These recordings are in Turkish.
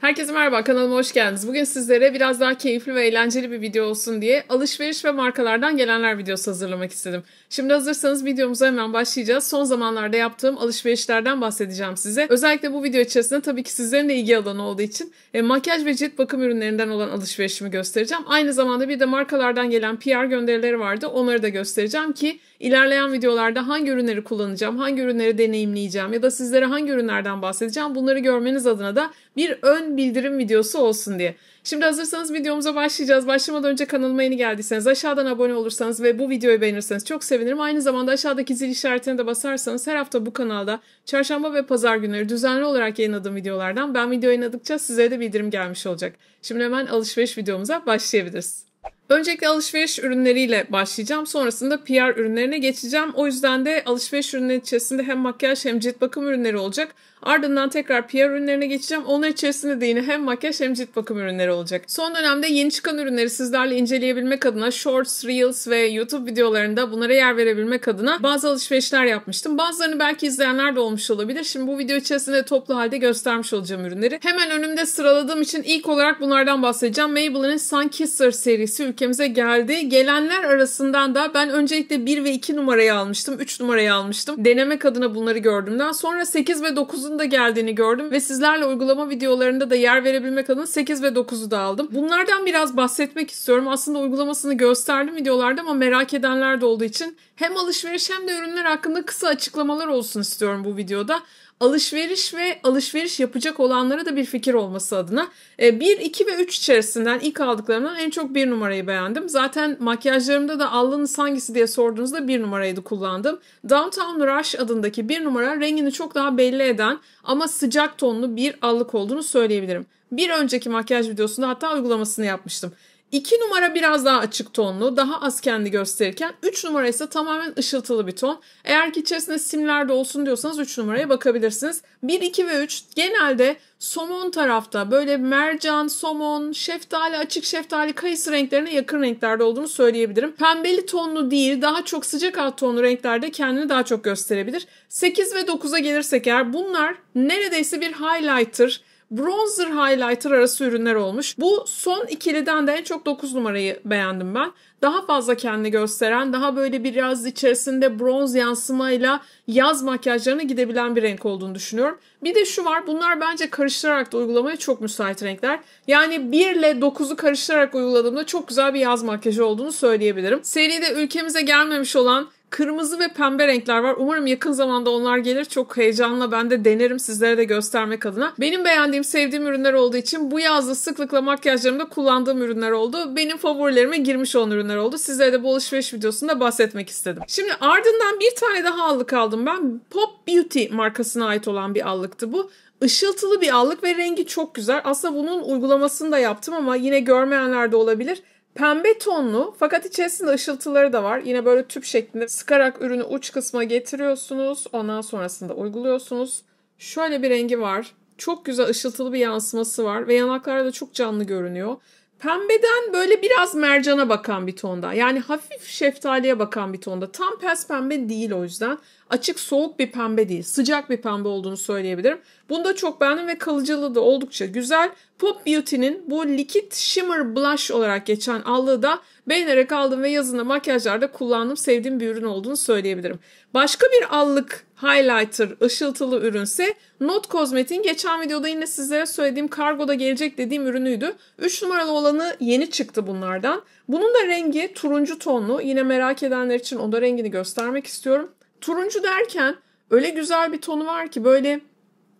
Herkese merhaba, kanalıma hoş geldiniz. Bugün sizlere biraz daha keyifli ve eğlenceli bir video olsun diye alışveriş ve markalardan gelenler videosu hazırlamak istedim. Şimdi hazırsanız videomuza hemen başlayacağız. Son zamanlarda yaptığım alışverişlerden bahsedeceğim size. Özellikle bu video içerisinde tabii ki sizlerin de ilgi alanı olduğu için e, makyaj ve cilt bakım ürünlerinden olan alışverişimi göstereceğim. Aynı zamanda bir de markalardan gelen PR gönderileri vardı. Onları da göstereceğim ki İlerleyen videolarda hangi ürünleri kullanacağım, hangi ürünleri deneyimleyeceğim ya da sizlere hangi ürünlerden bahsedeceğim bunları görmeniz adına da bir ön bildirim videosu olsun diye. Şimdi hazırsanız videomuza başlayacağız. Başlamadan önce kanalıma yeni geldiyseniz aşağıdan abone olursanız ve bu videoyu beğenirseniz çok sevinirim. Aynı zamanda aşağıdaki zil işaretine de basarsanız her hafta bu kanalda çarşamba ve pazar günleri düzenli olarak yayınladığım videolardan ben video yayınladıkça size de bildirim gelmiş olacak. Şimdi hemen alışveriş videomuza başlayabiliriz. Öncelikle alışveriş ürünleriyle başlayacağım. Sonrasında PR ürünlerine geçeceğim. O yüzden de alışveriş ürünleri içerisinde hem makyaj hem cilt bakım ürünleri olacak. Ardından tekrar PR ürünlerine geçeceğim. Onun içerisinde de yine hem makyaj hem cilt bakım ürünleri olacak. Son dönemde yeni çıkan ürünleri sizlerle inceleyebilmek adına Shorts, Reels ve YouTube videolarında bunlara yer verebilmek adına bazı alışverişler yapmıştım. Bazılarını belki izleyenler de olmuş olabilir. Şimdi bu video içerisinde toplu halde göstermiş olacağım ürünleri. Hemen önümde sıraladığım için ilk olarak bunlardan bahsedeceğim. Maybelline'in Sun Kisser serisi ülkemize geldi. Gelenler arasından da ben öncelikle 1 ve 2 numarayı almıştım. 3 numarayı almıştım. Denemek adına bunları gördüğümden sonra 8 ve 9'un da geldiğini gördüm ve sizlerle uygulama videolarında da yer verebilmek adına 8 ve 9'u da aldım. Bunlardan biraz bahsetmek istiyorum. Aslında uygulamasını gösterdim videolarda ama merak edenler de olduğu için hem alışveriş hem de ürünler hakkında kısa açıklamalar olsun istiyorum bu videoda alışveriş ve alışveriş yapacak olanlara da bir fikir olması adına. 1, e, 2 ve 3 içerisinden ilk aldıklarımdan en çok 1 numarayı beğendim. Zaten makyajlarımda da allığınız hangisi diye sorduğunuzda 1 numarayı da kullandım. Downtown Rush adındaki 1 numara rengini çok daha belli eden ama sıcak tonlu bir allık olduğunu söyleyebilirim. Bir önceki makyaj videosunda hatta uygulamasını yapmıştım. 2 numara biraz daha açık tonlu, daha az kendi gösterirken 3 numara ise tamamen ışıltılı bir ton. Eğer ki içerisinde simler de olsun diyorsanız 3 numaraya bakabilirsiniz. 1, 2 ve 3 genelde somon tarafta böyle mercan, somon, şeftali, açık şeftali, kayısı renklerine yakın renklerde olduğunu söyleyebilirim. Pembeli tonlu değil daha çok sıcak alt tonlu renklerde kendini daha çok gösterebilir. 8 ve 9'a gelirsek eğer bunlar neredeyse bir highlighter, bronzer highlighter arası ürünler olmuş. Bu son ikiliden de en çok 9 numarayı beğendim ben. Daha fazla kendini gösteren, daha böyle biraz içerisinde bronz yansımayla yaz makyajlarına gidebilen bir renk olduğunu düşünüyorum. Bir de şu var, bunlar bence karıştırarak da uygulamaya çok müsait renkler. Yani 1 ile 9'u karıştırarak uyguladığımda çok güzel bir yaz makyajı olduğunu söyleyebilirim. Seride ülkemize gelmemiş olan Kırmızı ve pembe renkler var. Umarım yakın zamanda onlar gelir. Çok heyecanla ben de denerim sizlere de göstermek adına. Benim beğendiğim, sevdiğim ürünler olduğu için bu yazda sıklıkla makyajlarımda kullandığım ürünler oldu. Benim favorilerime girmiş olan ürünler oldu. Sizlere de bu alışveriş videosunda bahsetmek istedim. Şimdi ardından bir tane daha allık aldım ben. Pop Beauty markasına ait olan bir allıktı bu. Işıltılı bir allık ve rengi çok güzel. Aslında bunun uygulamasını da yaptım ama yine görmeyenler de olabilir. Pembe tonlu fakat içerisinde ışıltıları da var. Yine böyle tüp şeklinde sıkarak ürünü uç kısma getiriyorsunuz. Ondan sonrasında uyguluyorsunuz. Şöyle bir rengi var. Çok güzel ışıltılı bir yansıması var ve yanaklarda da çok canlı görünüyor. Pembeden böyle biraz mercana bakan bir tonda. Yani hafif şeftaliye bakan bir tonda. Tam pes pembe değil o yüzden açık soğuk bir pembe değil sıcak bir pembe olduğunu söyleyebilirim. Bunu da çok beğendim ve kalıcılığı da oldukça güzel. Pop Beauty'nin bu Liquid Shimmer Blush olarak geçen allığı da beğenerek aldım ve yazında makyajlarda kullandım. Sevdiğim bir ürün olduğunu söyleyebilirim. Başka bir allık highlighter ışıltılı ürünse Not Cosmetic'in geçen videoda yine sizlere söylediğim kargoda gelecek dediğim ürünüydü. 3 numaralı olanı yeni çıktı bunlardan. Bunun da rengi turuncu tonlu. Yine merak edenler için o da rengini göstermek istiyorum. Turuncu derken öyle güzel bir tonu var ki böyle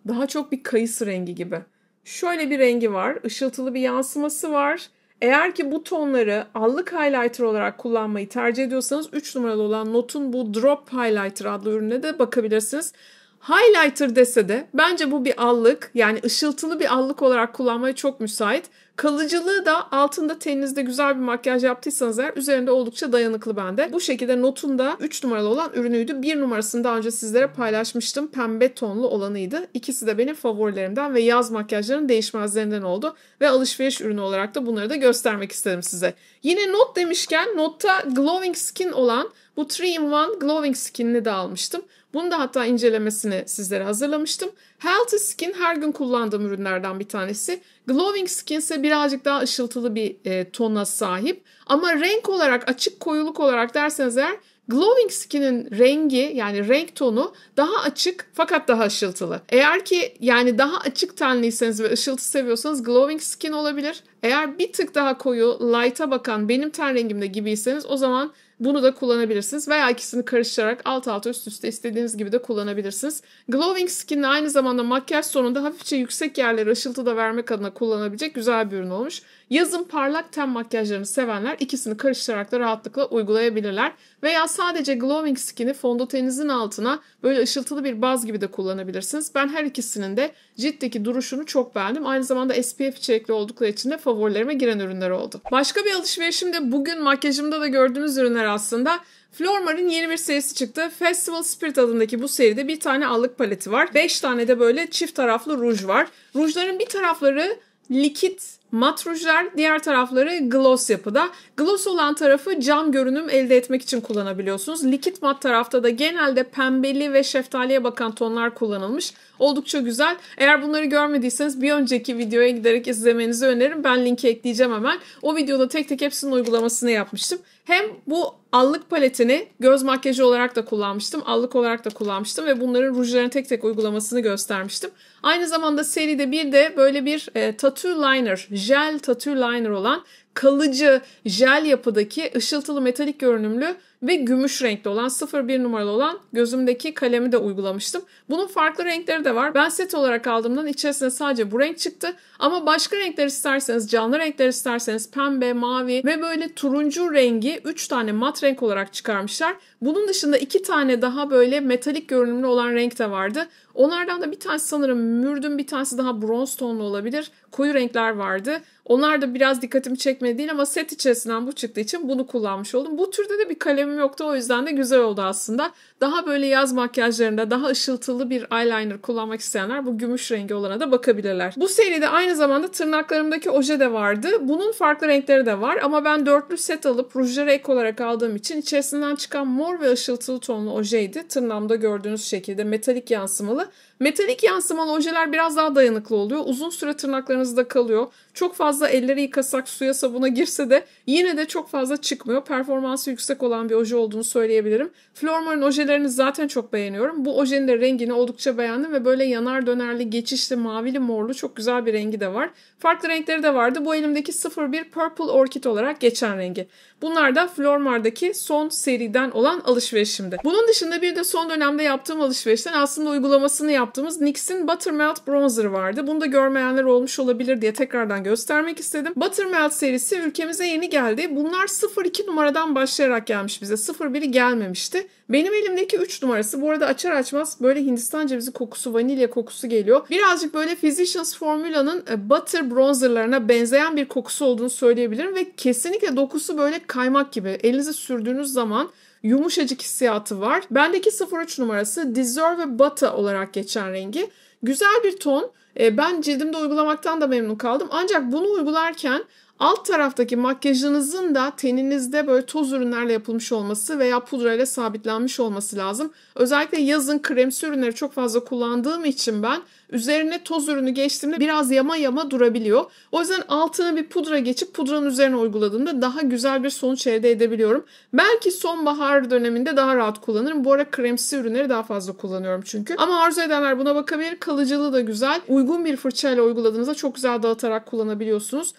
daha çok bir kayısı rengi gibi. Şöyle bir rengi var, ışıltılı bir yansıması var. Eğer ki bu tonları allık highlighter olarak kullanmayı tercih ediyorsanız 3 numaralı olan Not'un bu Drop Highlighter adlı ürüne de bakabilirsiniz. Highlighter dese de bence bu bir allık yani ışıltılı bir allık olarak kullanmaya çok müsait. Kalıcılığı da altında teninizde güzel bir makyaj yaptıysanız eğer üzerinde oldukça dayanıklı bende. Bu şekilde notunda 3 numaralı olan ürünüydü. 1 numarasını daha önce sizlere paylaşmıştım. Pembe tonlu olanıydı. İkisi de benim favorilerimden ve yaz makyajlarının değişmezlerinden oldu. Ve alışveriş ürünü olarak da bunları da göstermek istedim size. Yine not demişken notta Glowing Skin olan bu 3 in 1 Glowing Skin'ini de almıştım. Bunu da hatta incelemesini sizlere hazırlamıştım. Healthy Skin her gün kullandığım ürünlerden bir tanesi. Glowing Skin ise birazcık daha ışıltılı bir e, tona sahip. Ama renk olarak açık koyuluk olarak derseniz eğer Glowing Skin'in rengi yani renk tonu daha açık fakat daha ışıltılı. Eğer ki yani daha açık tenliyseniz ve ışıltı seviyorsanız Glowing Skin olabilir. Eğer bir tık daha koyu, light'a bakan benim ten rengimde gibiyseniz o zaman bunu da kullanabilirsiniz veya ikisini karıştırarak alt alta üst üste istediğiniz gibi de kullanabilirsiniz. Glowing Skin'le aynı zamanda makyaj sonunda hafifçe yüksek yerlere ışıltı da vermek adına kullanabilecek güzel bir ürün olmuş. Yazın parlak ten makyajlarını sevenler ikisini karıştırarak da rahatlıkla uygulayabilirler. Veya sadece Glowing Skin'i fondötenizin altına böyle ışıltılı bir baz gibi de kullanabilirsiniz. Ben her ikisinin de ciltteki duruşunu çok beğendim. Aynı zamanda SPF içerikli oldukları için de favorilerime giren ürünler oldu. Başka bir alışverişim de bugün makyajımda da gördüğünüz ürünler aslında. Flormar'ın yeni bir serisi çıktı. Festival Spirit adındaki bu seride bir tane allık paleti var. 5 tane de böyle çift taraflı ruj var. Rujların bir tarafları likit Mat rujlar diğer tarafları gloss yapıda. Gloss olan tarafı cam görünüm elde etmek için kullanabiliyorsunuz. Likit mat tarafta da genelde pembeli ve şeftaliye bakan tonlar kullanılmış. Oldukça güzel. Eğer bunları görmediyseniz bir önceki videoya giderek izlemenizi öneririm. Ben linki ekleyeceğim hemen. O videoda tek tek hepsinin uygulamasını yapmıştım. Hem bu allık paletini göz makyajı olarak da kullanmıştım. Allık olarak da kullanmıştım ve bunların rujların tek tek uygulamasını göstermiştim. Aynı zamanda seride bir de böyle bir e, tattoo liner jel tattoo liner olan kalıcı jel yapıdaki ışıltılı metalik görünümlü ve gümüş renkli olan 01 numaralı olan gözümdeki kalemi de uygulamıştım. Bunun farklı renkleri de var. Ben set olarak aldığımdan içerisinde sadece bu renk çıktı. Ama başka renkler isterseniz, canlı renkler isterseniz pembe, mavi ve böyle turuncu rengi 3 tane mat renk olarak çıkarmışlar. Bunun dışında 2 tane daha böyle metalik görünümlü olan renk de vardı. Onlardan da bir tanesi sanırım mürdüm, bir tanesi daha bronz tonlu olabilir. Koyu renkler vardı. Onlar da biraz dikkatimi çekmedi değil ama set içerisinden bu çıktığı için bunu kullanmış oldum. Bu türde de bir kalem yoktu. O yüzden de güzel oldu aslında. Daha böyle yaz makyajlarında daha ışıltılı bir eyeliner kullanmak isteyenler bu gümüş rengi olana da bakabilirler. Bu seride aynı zamanda tırnaklarımdaki oje de vardı. Bunun farklı renkleri de var ama ben dörtlü set alıp rujları ek olarak aldığım için içerisinden çıkan mor ve ışıltılı tonlu ojeydi. Tırnağımda gördüğünüz şekilde metalik yansımalı. Metalik yansımalı ojeler biraz daha dayanıklı oluyor. Uzun süre tırnaklarınızda kalıyor. Çok fazla elleri yıkasak suya sabuna girse de yine de çok fazla çıkmıyor. Performansı yüksek olan bir oje olduğunu söyleyebilirim. Flormar'ın ojeleri Projelerini zaten çok beğeniyorum. Bu ojenin de rengini oldukça beğendim ve böyle yanar dönerli, geçişli, mavili, morlu çok güzel bir rengi de var. Farklı renkleri de vardı. Bu elimdeki 01 Purple Orchid olarak geçen rengi. Bunlar da Flormar'daki son seriden olan alışverişimdi. Bunun dışında bir de son dönemde yaptığım alışverişten aslında uygulamasını yaptığımız NYX'in Buttermelt Bronzer vardı. Bunu da görmeyenler olmuş olabilir diye tekrardan göstermek istedim. Buttermelt serisi ülkemize yeni geldi. Bunlar 02 numaradan başlayarak gelmiş bize. 01'i gelmemişti. Benim elimdeki 3 numarası. Bu arada açar açmaz böyle Hindistan cevizi kokusu, vanilya kokusu geliyor. Birazcık böyle Physicians Formula'nın e, butter bronzerlarına benzeyen bir kokusu olduğunu söyleyebilirim. Ve kesinlikle dokusu böyle kaymak gibi. Elinize sürdüğünüz zaman yumuşacık hissiyatı var. Bendeki 03 numarası Deserve Butter olarak geçen rengi. Güzel bir ton. E, ben cildimde uygulamaktan da memnun kaldım. Ancak bunu uygularken Alt taraftaki makyajınızın da teninizde böyle toz ürünlerle yapılmış olması veya pudrayla sabitlenmiş olması lazım. Özellikle yazın kremsi ürünleri çok fazla kullandığım için ben üzerine toz ürünü geçtiğimde biraz yama yama durabiliyor. O yüzden altına bir pudra geçip pudranın üzerine uyguladığımda daha güzel bir sonuç elde edebiliyorum. Belki sonbahar döneminde daha rahat kullanırım. Bu ara kremsi ürünleri daha fazla kullanıyorum çünkü. Ama arzu edenler buna bakabilir. Kalıcılığı da güzel. Uygun bir fırçayla uyguladığınızda çok güzel dağıtarak kullanabiliyorsunuz.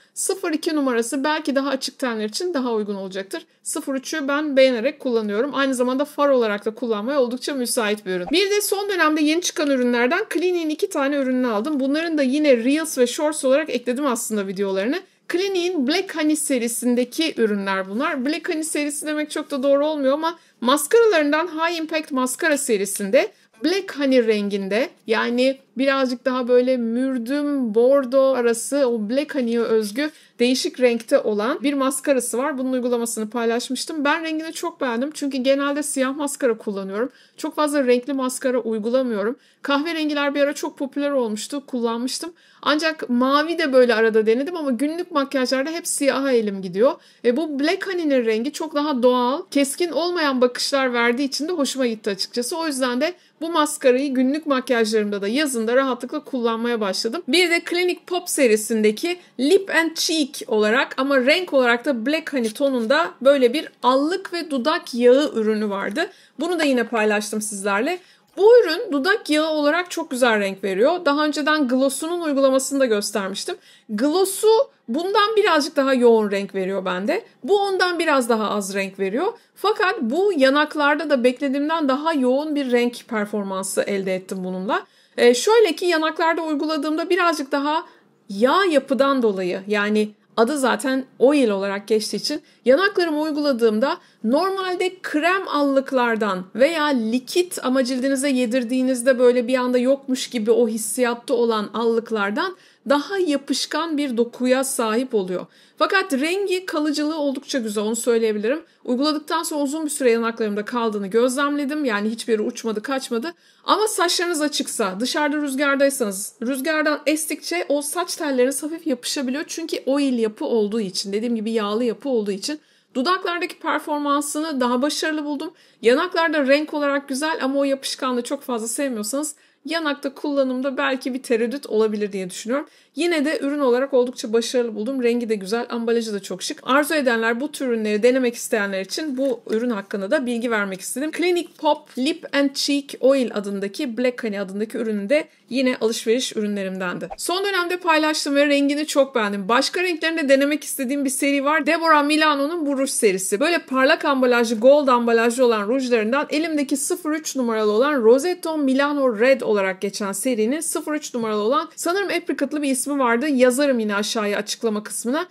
02 numarası belki daha açık tenler için daha uygun olacaktır. 03'ü ben beğenerek kullanıyorum. Aynı zamanda far olarak da kullanmaya oldukça müsait bir ürün. Bir de son dönemde yeni çıkan ürünlerden Clinique'in iki tane tane ürününü aldım. Bunların da yine Reels ve Shorts olarak ekledim aslında videolarını. Clinique'in Black Honey serisindeki ürünler bunlar. Black Honey serisi demek çok da doğru olmuyor ama maskaralarından High Impact Maskara serisinde Black Honey renginde yani birazcık daha böyle mürdüm, bordo arası o Black Honey'e özgü değişik renkte olan bir maskarası var. Bunun uygulamasını paylaşmıştım. Ben rengini çok beğendim çünkü genelde siyah maskara kullanıyorum. Çok fazla renkli maskara uygulamıyorum. Kahverengiler bir ara çok popüler olmuştu. Kullanmıştım. Ancak mavi de böyle arada denedim ama günlük makyajlarda hep siyaha elim gidiyor. ve bu Black Honey'nin rengi çok daha doğal, keskin olmayan bakışlar verdiği için de hoşuma gitti açıkçası. O yüzden de bu maskarayı günlük makyajlarımda da yazın aslında rahatlıkla kullanmaya başladım. Bir de Clinic Pop serisindeki Lip and Cheek olarak ama renk olarak da Black Honey tonunda böyle bir allık ve dudak yağı ürünü vardı. Bunu da yine paylaştım sizlerle. Bu ürün dudak yağı olarak çok güzel renk veriyor. Daha önceden Gloss'unun uygulamasını da göstermiştim. Gloss'u bundan birazcık daha yoğun renk veriyor bende. Bu ondan biraz daha az renk veriyor. Fakat bu yanaklarda da beklediğimden daha yoğun bir renk performansı elde ettim bununla. E, şöyle ki yanaklarda uyguladığımda birazcık daha yağ yapıdan dolayı yani adı zaten oil olarak geçtiği için yanaklarımı uyguladığımda normalde krem allıklardan veya likit ama cildinize yedirdiğinizde böyle bir anda yokmuş gibi o hissiyatta olan allıklardan daha yapışkan bir dokuya sahip oluyor. Fakat rengi kalıcılığı oldukça güzel onu söyleyebilirim. Uyguladıktan sonra uzun bir süre yanaklarımda kaldığını gözlemledim. Yani hiçbir yere uçmadı kaçmadı. Ama saçlarınız açıksa dışarıda rüzgardaysanız rüzgardan estikçe o saç telleriniz hafif yapışabiliyor. Çünkü oil yapı olduğu için dediğim gibi yağlı yapı olduğu için Dudaklardaki performansını daha başarılı buldum. Yanaklarda renk olarak güzel ama o yapışkanlığı çok fazla sevmiyorsanız yanakta kullanımda belki bir tereddüt olabilir diye düşünüyorum. Yine de ürün olarak oldukça başarılı buldum. Rengi de güzel, ambalajı da çok şık. Arzu edenler bu tür ürünleri denemek isteyenler için bu ürün hakkında da bilgi vermek istedim. Clinic Pop Lip and Cheek Oil adındaki Black Honey adındaki ürünü de yine alışveriş ürünlerimdendi. Son dönemde paylaştım ve rengini çok beğendim. Başka renklerini de denemek istediğim bir seri var. Deborah Milano'nun bu ruj serisi. Böyle parlak ambalajlı, gold ambalajlı olan rujlarından elimdeki 03 numaralı olan Rosetto Milano Red olan olarak geçen serinin 03 numaralı olan sanırım Apricot'lı bir ismi vardı. Yazarım yine aşağıya açıklama kısmına.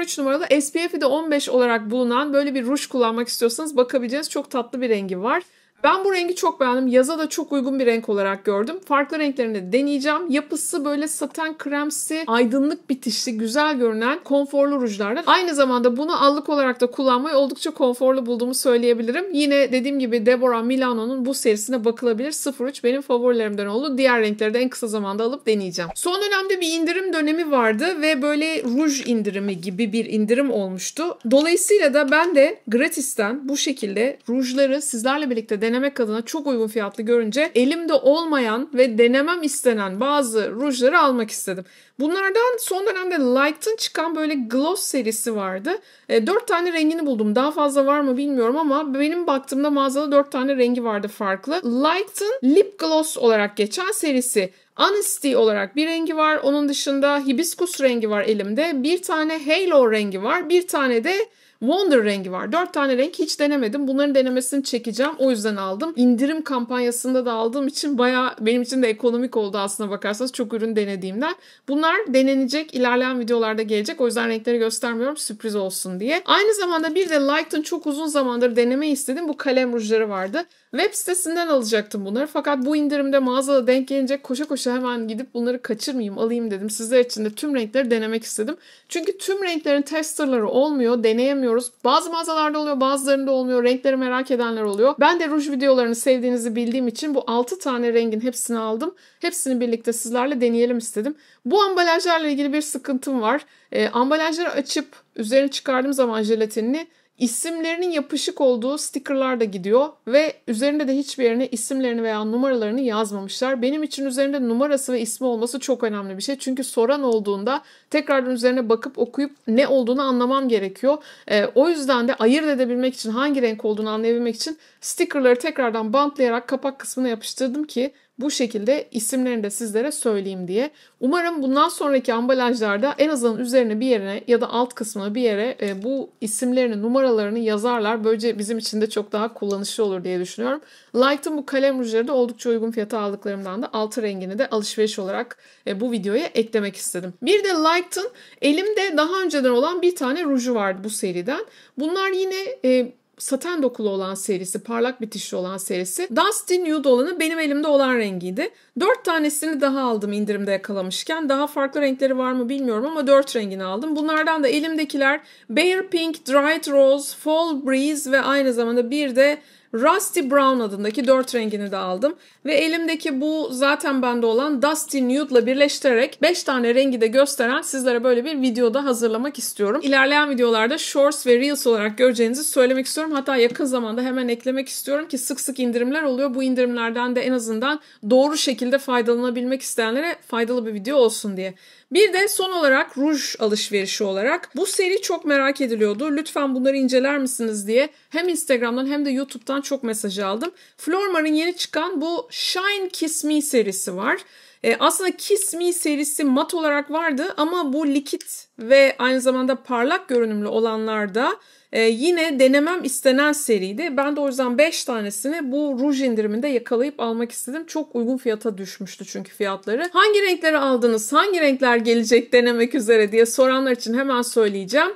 03 numaralı SPF'i de 15 olarak bulunan böyle bir ruj kullanmak istiyorsanız bakabileceğiniz çok tatlı bir rengi var. Ben bu rengi çok beğendim. Yaza da çok uygun bir renk olarak gördüm. Farklı renklerini deneyeceğim. Yapısı böyle saten kremsi, aydınlık bitişli, güzel görünen konforlu rujlardan. Aynı zamanda bunu allık olarak da kullanmayı oldukça konforlu bulduğumu söyleyebilirim. Yine dediğim gibi Deborah Milano'nun bu serisine bakılabilir. 03 benim favorilerimden oldu. Diğer renkleri de en kısa zamanda alıp deneyeceğim. Son dönemde bir indirim dönemi vardı ve böyle ruj indirimi gibi bir indirim olmuştu. Dolayısıyla da ben de gratisten bu şekilde rujları sizlerle birlikte denemek denemek adına çok uygun fiyatlı görünce elimde olmayan ve denemem istenen bazı rujları almak istedim. Bunlardan son dönemde Liked'ın çıkan böyle gloss serisi vardı. E, 4 tane rengini buldum. Daha fazla var mı bilmiyorum ama benim baktığımda mağazada 4 tane rengi vardı farklı. Liked'ın Lip Gloss olarak geçen serisi Honesty olarak bir rengi var. Onun dışında hibiskus rengi var elimde. Bir tane Halo rengi var. Bir tane de Wonder rengi var. Dört tane renk hiç denemedim. Bunların denemesini çekeceğim. O yüzden aldım. İndirim kampanyasında da aldığım için baya benim için de ekonomik oldu aslına bakarsanız. Çok ürün denediğimden. Bunlar denenecek. ilerleyen videolarda gelecek. O yüzden renkleri göstermiyorum. Sürpriz olsun diye. Aynı zamanda bir de Lighton çok uzun zamandır denemeyi istedim. Bu kalem rujları vardı. Web sitesinden alacaktım bunları fakat bu indirimde mağazada denk gelince koşa koşa hemen gidip bunları kaçırmayayım alayım dedim. Sizler için de tüm renkleri denemek istedim. Çünkü tüm renklerin testerları olmuyor, deneyemiyoruz. Bazı mağazalarda oluyor, bazılarında olmuyor. Renkleri merak edenler oluyor. Ben de ruj videolarını sevdiğinizi bildiğim için bu 6 tane rengin hepsini aldım. Hepsini birlikte sizlerle deneyelim istedim. Bu ambalajlarla ilgili bir sıkıntım var. E, ambalajları açıp üzerine çıkardığım zaman jelatinini İsimlerinin yapışık olduğu stickerlar da gidiyor ve üzerinde de hiçbir yerine isimlerini veya numaralarını yazmamışlar. Benim için üzerinde numarası ve ismi olması çok önemli bir şey. Çünkü soran olduğunda tekrardan üzerine bakıp okuyup ne olduğunu anlamam gerekiyor. E, o yüzden de ayırt edebilmek için hangi renk olduğunu anlayabilmek için stickerları tekrardan bantlayarak kapak kısmına yapıştırdım ki bu şekilde isimlerini de sizlere söyleyeyim diye. Umarım bundan sonraki ambalajlarda en azından üzerine bir yere ya da alt kısmına bir yere e, bu isimlerini, numaralarını yazarlar. Böylece bizim için de çok daha kullanışlı olur diye düşünüyorum. Lighten bu kalem rujları da oldukça uygun fiyata aldıklarımdan da altı rengini de alışveriş olarak e, bu videoya eklemek istedim. Bir de Lighten elimde daha önceden olan bir tane ruju vardı bu seriden. Bunlar yine e, saten dokulu olan serisi, parlak bitişli olan serisi. Dusty Nude olanı benim elimde olan rengiydi. Dört tanesini daha aldım indirimde yakalamışken. Daha farklı renkleri var mı bilmiyorum ama dört rengini aldım. Bunlardan da elimdekiler Bare Pink, Dried Rose, Fall Breeze ve aynı zamanda bir de Rusty Brown adındaki dört rengini de aldım. Ve elimdeki bu zaten bende olan Dusty Nude'la birleştirerek 5 tane rengi de gösteren sizlere böyle bir videoda hazırlamak istiyorum. İlerleyen videolarda Shorts ve Reels olarak göreceğinizi söylemek istiyorum. Hatta yakın zamanda hemen eklemek istiyorum ki sık sık indirimler oluyor. Bu indirimlerden de en azından doğru şekilde faydalanabilmek isteyenlere faydalı bir video olsun diye. Bir de son olarak ruj alışverişi olarak bu seri çok merak ediliyordu. Lütfen bunları inceler misiniz diye hem Instagram'dan hem de YouTube'dan çok mesaj aldım. Flormar'ın yeni çıkan bu Shine Kiss Me serisi var. E, aslında Kiss Me serisi mat olarak vardı ama bu likit ve aynı zamanda parlak görünümlü olanlarda e, yine denemem istenen seriydi. Ben de o yüzden 5 tanesini bu ruj indiriminde yakalayıp almak istedim. Çok uygun fiyata düşmüştü çünkü fiyatları. Hangi renkleri aldınız, hangi renkler gelecek denemek üzere diye soranlar için hemen söyleyeceğim.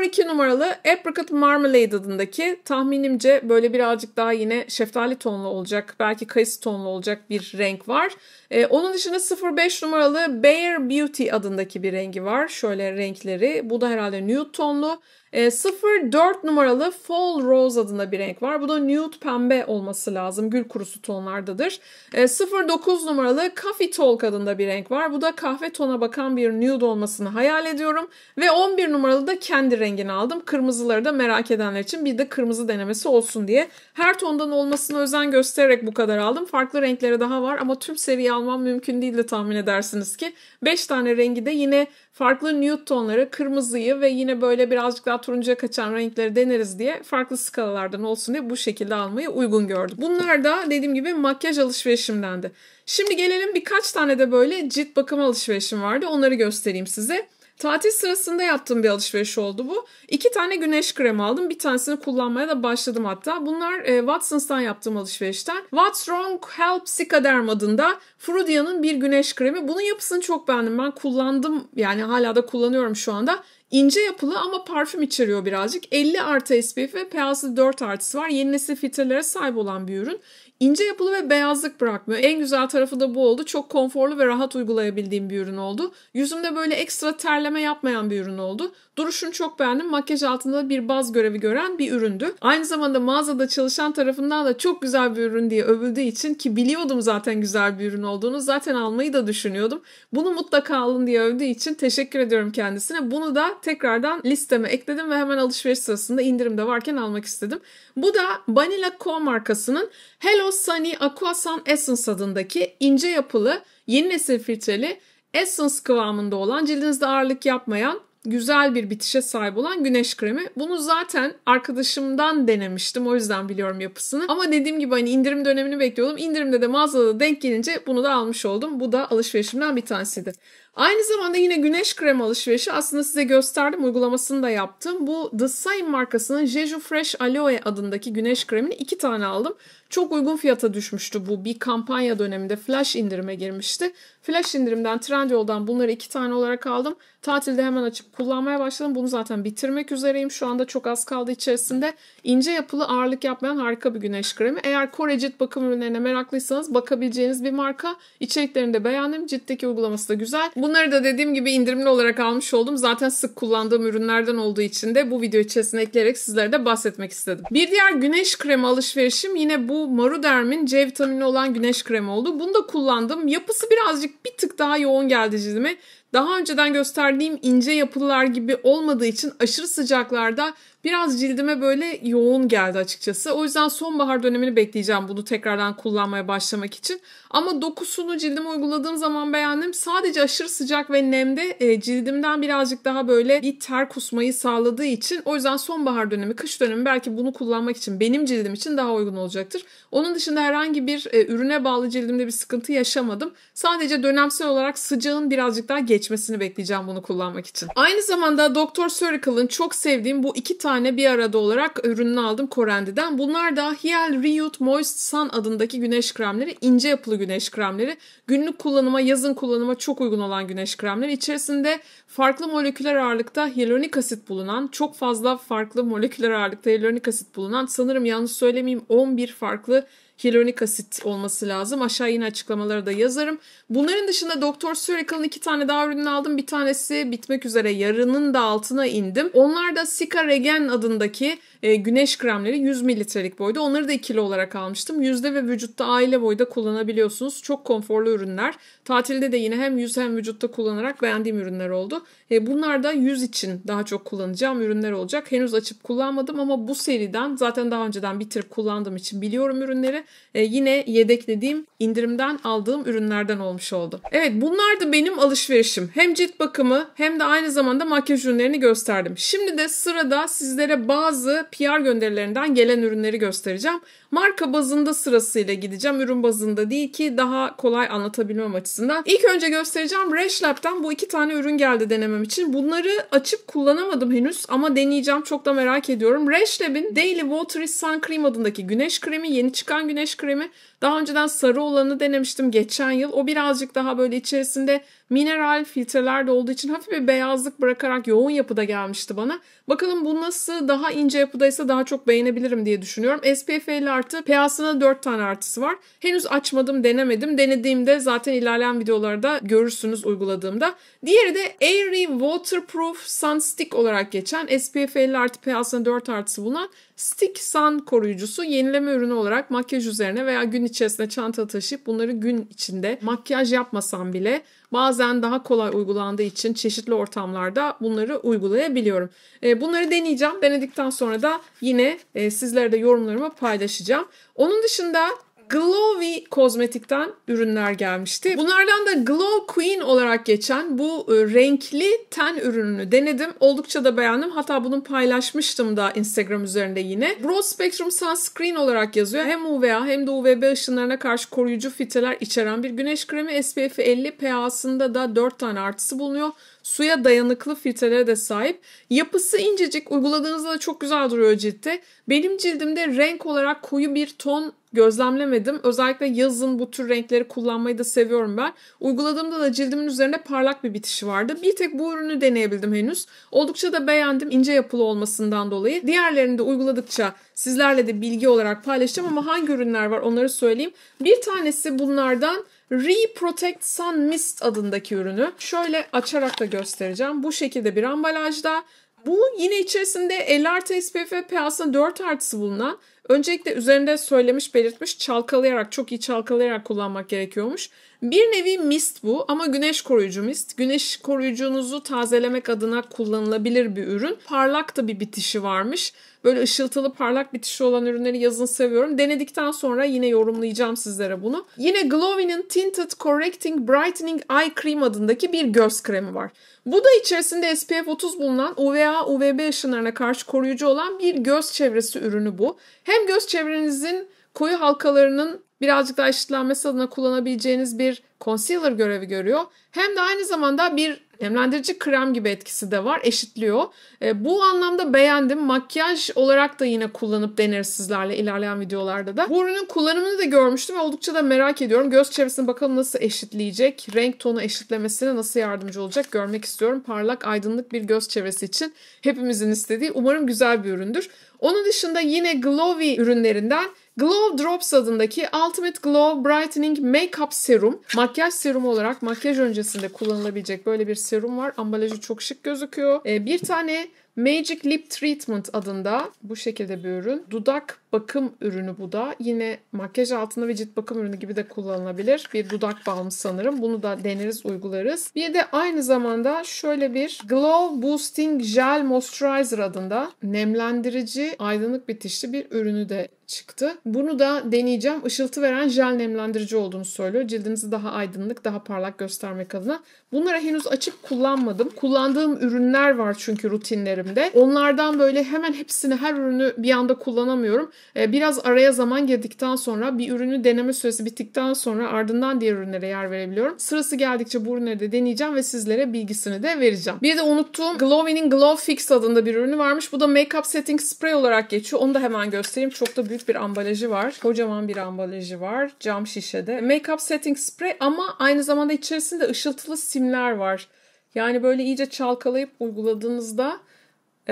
02 numaralı Apricot Marmalade adındaki tahminimce böyle birazcık daha yine şeftali tonlu olacak, belki kayısı tonlu olacak bir renk var. Ee, onun dışında 05 numaralı Bare Beauty adındaki bir rengi var. Şöyle renkleri. Bu da herhalde nude tonlu. E, ee, 04 numaralı Fall Rose adında bir renk var. Bu da nude pembe olması lazım. Gül kurusu tonlardadır. E, ee, 09 numaralı Coffee Talk adında bir renk var. Bu da kahve tona bakan bir nude olmasını hayal ediyorum. Ve 11 numaralı da kendi rengini aldım. Kırmızıları da merak edenler için bir de kırmızı denemesi olsun diye. Her tondan olmasına özen göstererek bu kadar aldım. Farklı renklere daha var ama tüm seriyi almam mümkün değil de tahmin edersiniz ki. 5 tane rengi de yine farklı nude tonları kırmızıyı ve yine böyle birazcık daha turuncuya kaçan renkleri deneriz diye farklı skalalardan olsun diye bu şekilde almayı uygun gördüm. Bunlar da dediğim gibi makyaj alışverişimdendi. Şimdi gelelim birkaç tane de böyle cilt bakım alışverişim vardı. Onları göstereyim size. Tatil sırasında yaptığım bir alışveriş oldu bu. İki tane güneş kremi aldım. Bir tanesini kullanmaya da başladım hatta. Bunlar e, Watsons'tan yaptığım alışverişten. What's Wrong Help Sikaderm adında Frudia'nın bir güneş kremi. Bunun yapısını çok beğendim. Ben kullandım yani hala da kullanıyorum şu anda. İnce yapılı ama parfüm içeriyor birazcık. 50 artı SPF ve pH'si 4 artısı var. Yeni nesil filtrelere sahip olan bir ürün ince yapılı ve beyazlık bırakmıyor. En güzel tarafı da bu oldu. Çok konforlu ve rahat uygulayabildiğim bir ürün oldu. Yüzümde böyle ekstra terleme yapmayan bir ürün oldu. Duruşunu çok beğendim. Makyaj altında bir baz görevi gören bir üründü. Aynı zamanda mağazada çalışan tarafından da çok güzel bir ürün diye övüldüğü için ki biliyordum zaten güzel bir ürün olduğunu. Zaten almayı da düşünüyordum. Bunu mutlaka alın diye övdüğü için teşekkür ediyorum kendisine. Bunu da tekrardan listeme ekledim ve hemen alışveriş sırasında indirimde varken almak istedim. Bu da Vanilla Co markasının Hello Sunny Aqua Sun Essence adındaki ince yapılı yeni nesil filtreli Essence kıvamında olan cildinizde ağırlık yapmayan güzel bir bitişe sahip olan güneş kremi. Bunu zaten arkadaşımdan denemiştim. O yüzden biliyorum yapısını. Ama dediğim gibi hani indirim dönemini bekliyordum. İndirimde de mağazada denk gelince bunu da almış oldum. Bu da alışverişimden bir tanesiydi. Aynı zamanda yine güneş krem alışverişi aslında size gösterdim. Uygulamasını da yaptım. Bu The Same markasının Jeju Fresh Aloe adındaki güneş kremini iki tane aldım. Çok uygun fiyata düşmüştü bu. Bir kampanya döneminde flash indirime girmişti. Flash indirimden, Trendyol'dan bunları iki tane olarak aldım. Tatilde hemen açıp kullanmaya başladım. Bunu zaten bitirmek üzereyim. Şu anda çok az kaldı içerisinde. İnce yapılı ağırlık yapmayan harika bir güneş kremi. Eğer Kore cilt bakım ürünlerine meraklıysanız bakabileceğiniz bir marka. İçeriklerini de beğendim. Ciltteki uygulaması da güzel. Bunları da dediğim gibi indirimli olarak almış oldum. Zaten sık kullandığım ürünlerden olduğu için de bu video içerisine ekleyerek sizlere de bahsetmek istedim. Bir diğer güneş kremi alışverişim yine bu Maruderm'in C vitamini olan güneş kremi oldu. Bunu da kullandım. Yapısı birazcık birazcık bir tık daha yoğun geldi cildime daha önceden gösterdiğim ince yapılar gibi olmadığı için aşırı sıcaklarda biraz cildime böyle yoğun geldi açıkçası. O yüzden sonbahar dönemini bekleyeceğim bunu tekrardan kullanmaya başlamak için. Ama dokusunu cildime uyguladığım zaman beğendim. Sadece aşırı sıcak ve nemde e, cildimden birazcık daha böyle bir ter kusmayı sağladığı için o yüzden sonbahar dönemi, kış dönemi belki bunu kullanmak için benim cildim için daha uygun olacaktır. Onun dışında herhangi bir e, ürüne bağlı cildimde bir sıkıntı yaşamadım. Sadece dönemsel olarak sıcağın birazcık daha geç geçmesini bekleyeceğim bunu kullanmak için. Aynı zamanda Doktor Surgical'ın çok sevdiğim bu iki tane bir arada olarak ürününü aldım Korendi'den. Bunlar da Hiel Reut Moist Sun adındaki güneş kremleri. ince yapılı güneş kremleri. Günlük kullanıma, yazın kullanıma çok uygun olan güneş kremleri. İçerisinde farklı moleküler ağırlıkta hyaluronik asit bulunan, çok fazla farklı moleküler ağırlıkta hyaluronik asit bulunan, sanırım yanlış söylemeyeyim 11 farklı hyaluronik asit olması lazım. Aşağı yine açıklamaları da yazarım. Bunların dışında Doktor Surgical'ın iki tane daha reklam aldım. Bir tanesi bitmek üzere yarının da altına indim. Onlar da Sika Regen adındaki e, güneş kremleri 100 mililitrelik boyda. Onları da ikili olarak almıştım. Yüzde ve vücutta aile boyda kullanabiliyorsunuz. Çok konforlu ürünler. Tatilde de yine hem yüz hem vücutta kullanarak beğendiğim ürünler oldu. E, bunlar da yüz için daha çok kullanacağım ürünler olacak. Henüz açıp kullanmadım ama bu seriden zaten daha önceden bitirip kullandığım için biliyorum ürünleri. E, yine yedeklediğim indirimden aldığım ürünlerden olmuş oldu. Evet bunlar da benim alışverişim geçmişim. Hem cilt bakımı hem de aynı zamanda makyaj ürünlerini gösterdim. Şimdi de sırada sizlere bazı PR gönderilerinden gelen ürünleri göstereceğim. Marka bazında sırasıyla gideceğim. Ürün bazında değil ki daha kolay anlatabilmem açısından. İlk önce göstereceğim Rash Lab'den bu iki tane ürün geldi denemem için. Bunları açıp kullanamadım henüz ama deneyeceğim. Çok da merak ediyorum. Rash Lab'in Daily Watery Sun Cream adındaki güneş kremi, yeni çıkan güneş kremi. Daha önceden sarı olanı denemiştim geçen yıl. O birazcık daha böyle içerisinde mineral, filtreler de olduğu için hafif bir beyazlık bırakarak yoğun yapıda gelmişti bana. Bakalım bu nasıl daha ince yapıdaysa daha çok beğenebilirim diye düşünüyorum. SPF 50 artı PA'sına 4 tane artısı var. Henüz açmadım denemedim. Denediğimde zaten ilerleyen videolarda görürsünüz uyguladığımda. Diğeri de Airy Waterproof Sun Stick olarak geçen SPF 50 artı PA'sına 4 artısı bulunan Stick Sun koruyucusu yenileme ürünü olarak makyaj üzerine veya gün içerisinde çanta taşıyıp bunları gün içinde makyaj yapmasam bile Bazen daha kolay uygulandığı için çeşitli ortamlarda bunları uygulayabiliyorum. E, bunları deneyeceğim. Denedikten sonra da yine e, sizlere de yorumlarımı paylaşacağım. Onun dışında Glowy kozmetikten ürünler gelmişti. Bunlardan da Glow Queen olarak geçen bu e, renkli ten ürününü denedim. Oldukça da beğendim. Hatta bunu paylaşmıştım da Instagram üzerinde yine. Broad Spectrum Sunscreen olarak yazıyor. Hem UVA hem de UVB ışınlarına karşı koruyucu fiteler içeren bir güneş kremi. SPF 50 PA'sında da 4 tane artısı bulunuyor. Suya dayanıklı filtrelere de sahip. Yapısı incecik. Uyguladığınızda da çok güzel duruyor ciltte. Benim cildimde renk olarak koyu bir ton gözlemlemedim. Özellikle yazın bu tür renkleri kullanmayı da seviyorum ben. Uyguladığımda da cildimin üzerinde parlak bir bitişi vardı. Bir tek bu ürünü deneyebildim henüz. Oldukça da beğendim ince yapılı olmasından dolayı. Diğerlerini de uyguladıkça sizlerle de bilgi olarak paylaşacağım ama hangi ürünler var onları söyleyeyim. Bir tanesi bunlardan Reprotect Sun Mist adındaki ürünü. Şöyle açarak da göstereceğim. Bu şekilde bir ambalajda. Bu yine içerisinde 50 artı SPF ve PA'sında 4 artısı bulunan Öncelikle üzerinde söylemiş belirtmiş çalkalayarak çok iyi çalkalayarak kullanmak gerekiyormuş. Bir nevi mist bu ama güneş koruyucu mist. Güneş koruyucunuzu tazelemek adına kullanılabilir bir ürün. Parlak da bir bitişi varmış. Böyle ışıltılı parlak bitişi olan ürünleri yazın seviyorum. Denedikten sonra yine yorumlayacağım sizlere bunu. Yine Glowin'in Tinted Correcting Brightening Eye Cream adındaki bir göz kremi var. Bu da içerisinde SPF 30 bulunan UVA, UVB ışınlarına karşı koruyucu olan bir göz çevresi ürünü bu. Hem hem göz çevrenizin koyu halkalarının birazcık daha eşitlenmesi adına kullanabileceğiniz bir concealer görevi görüyor. Hem de aynı zamanda bir nemlendirici krem gibi etkisi de var. Eşitliyor. E, bu anlamda beğendim. Makyaj olarak da yine kullanıp deneriz sizlerle ilerleyen videolarda da. Bu ürünün kullanımını da görmüştüm ve oldukça da merak ediyorum. Göz çevresini bakalım nasıl eşitleyecek. Renk tonu eşitlemesine nasıl yardımcı olacak görmek istiyorum. Parlak, aydınlık bir göz çevresi için hepimizin istediği umarım güzel bir üründür. Onun dışında yine Glowy ürünlerinden Glow Drops adındaki Ultimate Glow Brightening Makeup Serum. Makyaj serumu olarak makyaj öncesinde kullanılabilecek böyle bir serum var. Ambalajı çok şık gözüküyor. Ee, bir tane Magic Lip Treatment adında bu şekilde bir ürün. Dudak bakım ürünü bu da. Yine makyaj altına ve cilt bakım ürünü gibi de kullanılabilir. Bir dudak balmı sanırım. Bunu da deneriz, uygularız. Bir de aynı zamanda şöyle bir Glow Boosting Gel Moisturizer adında nemlendirici, aydınlık bitişli bir ürünü de çıktı. Bunu da deneyeceğim. Işıltı veren jel nemlendirici olduğunu söylüyor. Cildinizi daha aydınlık, daha parlak göstermek adına. Bunları henüz açıp kullanmadım. Kullandığım ürünler var çünkü rutinleri ürünlerimde. Onlardan böyle hemen hepsini her ürünü bir anda kullanamıyorum. Ee, biraz araya zaman girdikten sonra bir ürünü deneme süresi bittikten sonra ardından diğer ürünlere yer verebiliyorum. Sırası geldikçe bu ürünleri de deneyeceğim ve sizlere bilgisini de vereceğim. Bir de unuttuğum Glowin'in Glow Fix adında bir ürünü varmış. Bu da Makeup Setting Spray olarak geçiyor. Onu da hemen göstereyim. Çok da büyük bir ambalajı var. Kocaman bir ambalajı var. Cam şişede. Makeup Setting Spray ama aynı zamanda içerisinde ışıltılı simler var. Yani böyle iyice çalkalayıp uyguladığınızda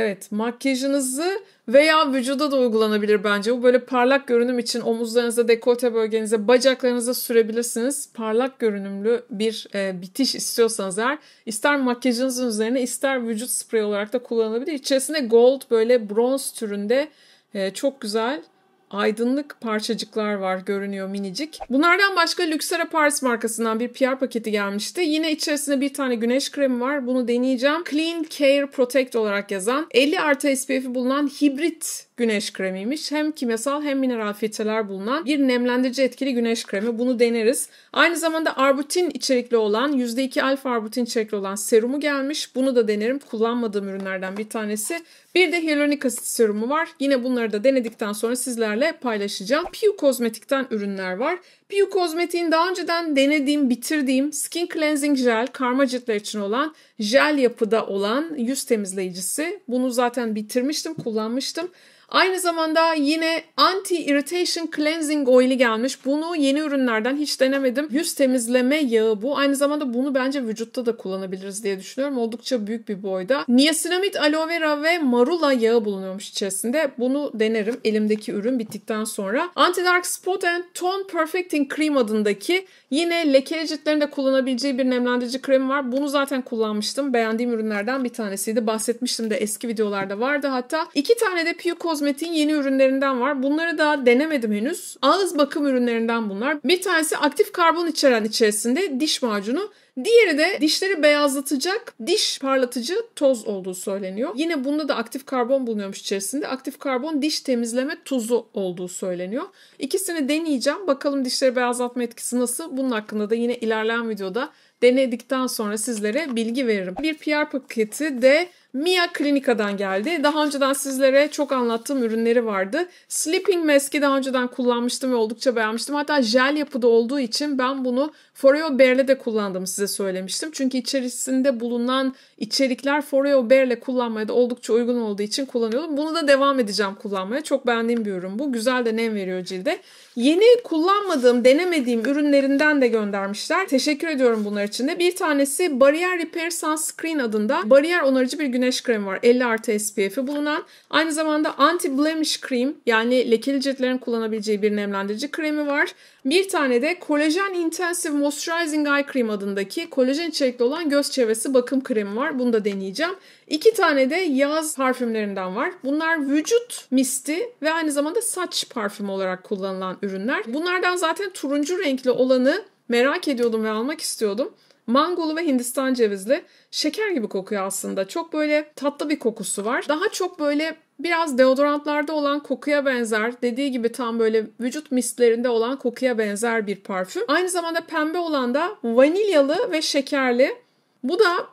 Evet makyajınızı veya vücuda da uygulanabilir bence. Bu böyle parlak görünüm için omuzlarınıza, dekolte bölgenize, bacaklarınıza sürebilirsiniz. Parlak görünümlü bir e, bitiş istiyorsanız eğer ister makyajınızın üzerine ister vücut spreyi olarak da kullanılabilir. İçerisinde gold böyle bronz türünde e, çok güzel aydınlık parçacıklar var görünüyor minicik. Bunlardan başka Luxera Paris markasından bir PR paketi gelmişti. Yine içerisinde bir tane güneş kremi var. Bunu deneyeceğim. Clean Care Protect olarak yazan 50 artı SPF'i bulunan hibrit güneş kremiymiş. Hem kimyasal hem mineral filtreler bulunan bir nemlendirici etkili güneş kremi. Bunu deneriz. Aynı zamanda arbutin içerikli olan %2 alfa arbutin içerikli olan serumu gelmiş. Bunu da denerim. Kullanmadığım ürünlerden bir tanesi. Bir de hyaluronik asit serumu var. Yine bunları da denedikten sonra sizlerle paylaşacağım. Pew Kozmetik'ten ürünler var. Pew Kozmetik'in daha önceden denediğim, bitirdiğim Skin Cleansing Gel, karma ciltler için olan jel yapıda olan yüz temizleyicisi. Bunu zaten bitirmiştim, kullanmıştım. Aynı zamanda yine Anti-Irritation Cleansing Oil'i gelmiş. Bunu yeni ürünlerden hiç denemedim. Yüz temizleme yağı bu. Aynı zamanda bunu bence vücutta da kullanabiliriz diye düşünüyorum. Oldukça büyük bir boyda. Niacinamid, aloe vera ve marula yağı bulunuyormuş içerisinde. Bunu denerim elimdeki ürün bittikten sonra. Anti-Dark Spot and Tone Perfecting Soothing Cream adındaki yine lekeli ciltlerinde kullanabileceği bir nemlendirici kremi var. Bunu zaten kullanmıştım. Beğendiğim ürünlerden bir tanesiydi. Bahsetmiştim de eski videolarda vardı hatta. iki tane de Pew Cosmetic'in yeni ürünlerinden var. Bunları daha denemedim henüz. Ağız bakım ürünlerinden bunlar. Bir tanesi aktif karbon içeren içerisinde diş macunu. Diğeri de dişleri beyazlatacak diş parlatıcı toz olduğu söyleniyor. Yine bunda da aktif karbon bulunuyormuş içerisinde. Aktif karbon diş temizleme tuzu olduğu söyleniyor. İkisini deneyeceğim. Bakalım dişleri beyazlatma etkisi nasıl? Bunun hakkında da yine ilerleyen videoda denedikten sonra sizlere bilgi veririm. Bir PR paketi de Mia Klinika'dan geldi. Daha önceden sizlere çok anlattığım ürünleri vardı. Sleeping Mask'i daha önceden kullanmıştım ve oldukça beğenmiştim. Hatta jel yapıda olduğu için ben bunu Forio Bear'le de kullandım size söylemiştim. Çünkü içerisinde bulunan içerikler Forio Bear'le kullanmaya da oldukça uygun olduğu için kullanıyordum. Bunu da devam edeceğim kullanmaya. Çok beğendiğim bir ürün bu. Güzel de nem veriyor cilde. Yeni kullanmadığım, denemediğim ürünlerinden de göndermişler. Teşekkür ediyorum bunlar için de. Bir tanesi Barrier Repair Sunscreen adında bariyer onarıcı bir güneş kremi var. 50 artı SPF'i bulunan. Aynı zamanda Anti Blemish Cream yani lekeli ciltlerin kullanabileceği bir nemlendirici kremi var. Bir tane de Kolajen Intensive Moisturizing Eye Cream adındaki kolajen içerikli olan göz çevresi bakım kremi var. Bunu da deneyeceğim. İki tane de yaz parfümlerinden var. Bunlar vücut misti ve aynı zamanda saç parfümü olarak kullanılan ürünler. Bunlardan zaten turuncu renkli olanı merak ediyordum ve almak istiyordum. Mangolu ve Hindistan cevizli. Şeker gibi kokuyor aslında. Çok böyle tatlı bir kokusu var. Daha çok böyle biraz deodorantlarda olan kokuya benzer dediği gibi tam böyle vücut mistlerinde olan kokuya benzer bir parfüm. Aynı zamanda pembe olan da vanilyalı ve şekerli. Bu da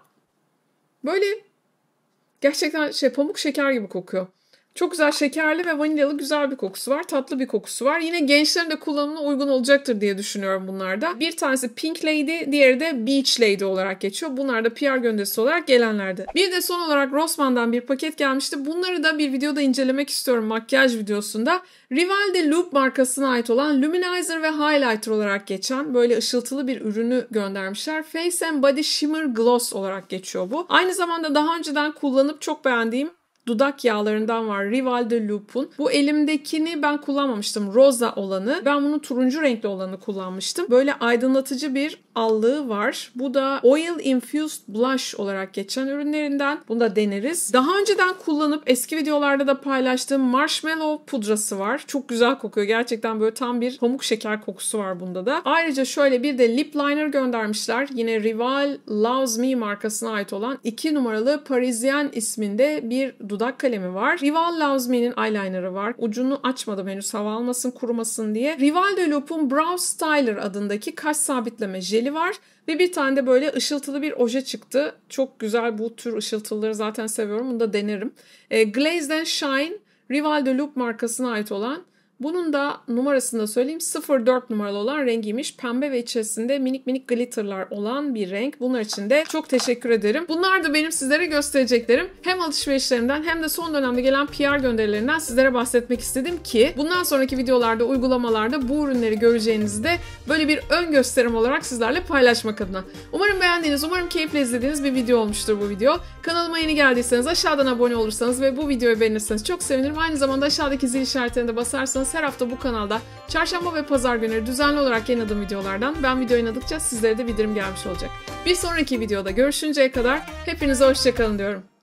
böyle gerçekten şey pamuk şeker gibi kokuyor. Çok güzel şekerli ve vanilyalı güzel bir kokusu var. Tatlı bir kokusu var. Yine gençlerin de kullanımına uygun olacaktır diye düşünüyorum bunlarda. Bir tanesi Pink Lady, diğeri de Beach Lady olarak geçiyor. Bunlar da PR gönderisi olarak gelenlerde. Bir de son olarak Rossmann'dan bir paket gelmişti. Bunları da bir videoda incelemek istiyorum makyaj videosunda. Rivaldi Loop markasına ait olan Luminizer ve Highlighter olarak geçen böyle ışıltılı bir ürünü göndermişler. Face and Body Shimmer Gloss olarak geçiyor bu. Aynı zamanda daha önceden kullanıp çok beğendiğim dudak yağlarından var. Rival de Loup'un. Bu elimdekini ben kullanmamıştım. Rosa olanı. Ben bunun turuncu renkli olanı kullanmıştım. Böyle aydınlatıcı bir allığı var. Bu da Oil Infused Blush olarak geçen ürünlerinden. Bunu da deneriz. Daha önceden kullanıp eski videolarda da paylaştığım marshmallow pudrası var. Çok güzel kokuyor. Gerçekten böyle tam bir pamuk şeker kokusu var bunda da. Ayrıca şöyle bir de lip liner göndermişler. Yine Rival Loves Me markasına ait olan 2 numaralı Parisian isminde bir dudak dudak kalemi var. Rival Lausme'nin eyeliner'ı var. Ucunu açmadım henüz hava almasın kurumasın diye. Rival de Loop'un Brow Styler adındaki kaş sabitleme jeli var. Ve bir tane de böyle ışıltılı bir oje çıktı. Çok güzel bu tür ışıltıları zaten seviyorum. Bunu da denerim. E, Glazed and Shine Rival de Loop markasına ait olan bunun da numarasını da söyleyeyim. 04 numaralı olan rengiymiş. Pembe ve içerisinde minik minik glitterlar olan bir renk. Bunlar için de çok teşekkür ederim. Bunlar da benim sizlere göstereceklerim. Hem alışverişlerimden hem de son dönemde gelen PR gönderilerinden sizlere bahsetmek istedim ki bundan sonraki videolarda, uygulamalarda bu ürünleri göreceğinizi de böyle bir ön gösterim olarak sizlerle paylaşmak adına. Umarım beğendiğiniz, umarım keyifle izlediğiniz bir video olmuştur bu video. Kanalıma yeni geldiyseniz aşağıdan abone olursanız ve bu videoyu beğenirseniz çok sevinirim. Aynı zamanda aşağıdaki zil işaretlerine de basarsanız kalırsanız her hafta bu kanalda çarşamba ve pazar günleri düzenli olarak yeni adım videolardan ben video yayınladıkça sizlere de bildirim gelmiş olacak. Bir sonraki videoda görüşünceye kadar hepinize hoşçakalın diyorum.